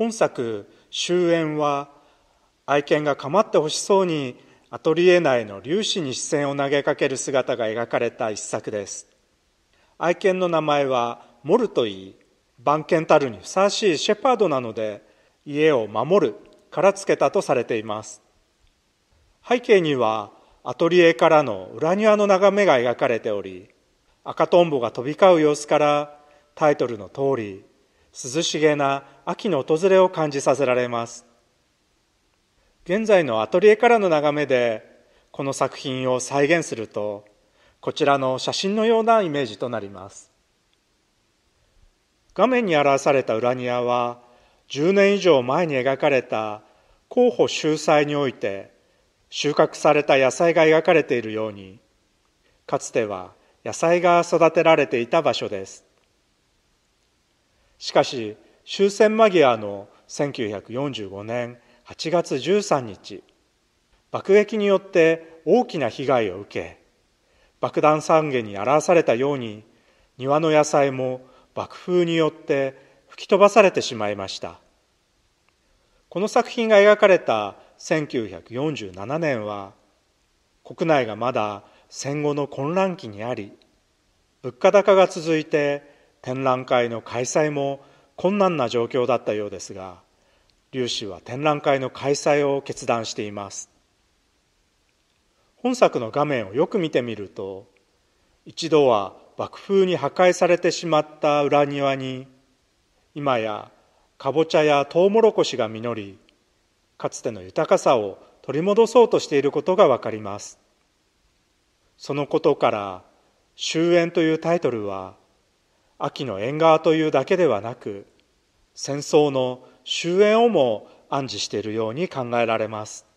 本作終焉は愛犬が構ってほしそうにアトリエ内の粒子に視線を投げかける姿が描かれた一作です愛犬の名前はモルといい番犬たるにふさわしいシェパードなので家を守るからつけたとされています背景にはアトリエからの裏庭の眺めが描かれており赤とんぼが飛び交う様子からタイトルの通り涼しげな秋の訪れを感じさせられます現在のアトリエからの眺めでこの作品を再現するとこちらの写真のようなイメージとなります画面に表された裏庭は10年以上前に描かれた候補秀才において収穫された野菜が描かれているようにかつては野菜が育てられていた場所ですしかし終戦間際の1945年8月13日爆撃によって大きな被害を受け爆弾散下に表されたように庭の野菜も爆風によって吹き飛ばされてしまいましたこの作品が描かれた1947年は国内がまだ戦後の混乱期にあり物価高が続いて展覧会の開催も困難な状況だったようですが劉氏は展覧会の開催を決断しています本作の画面をよく見てみると一度は爆風に破壊されてしまった裏庭に今やかぼちゃやトウモロコシが実りかつての豊かさを取り戻そうとしていることがわかりますそのことから「終焉」というタイトルは秋の縁側というだけではなく戦争の終焉をも暗示しているように考えられます